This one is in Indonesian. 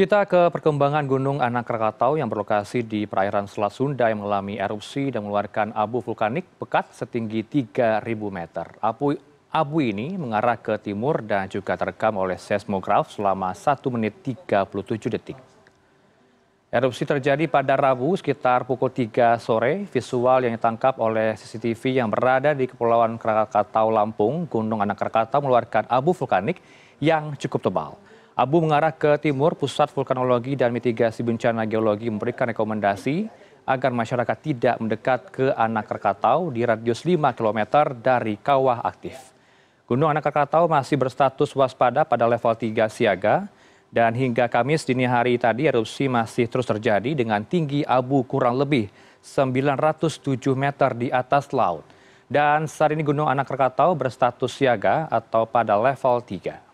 Kita ke perkembangan Gunung Anak Krakatau yang berlokasi di perairan Selat Sunda yang mengalami erupsi dan mengeluarkan abu vulkanik pekat setinggi 3.000 meter. Abu, abu ini mengarah ke timur dan juga terekam oleh seismograf selama 1 menit 37 detik. Erupsi terjadi pada Rabu sekitar pukul 3 sore. Visual yang ditangkap oleh CCTV yang berada di Kepulauan Krakatau, Lampung, Gunung Anak Krakatau mengeluarkan abu vulkanik yang cukup tebal abu mengarah ke timur pusat vulkanologi dan mitigasi bencana geologi memberikan rekomendasi agar masyarakat tidak mendekat ke anak Krakatau di radius 5 km dari kawah aktif. Gunung Anak Krakatau masih berstatus waspada pada level 3 siaga dan hingga Kamis dini hari tadi erupsi masih terus terjadi dengan tinggi abu kurang lebih 907 meter di atas laut. Dan saat ini Gunung Anak Krakatau berstatus siaga atau pada level 3.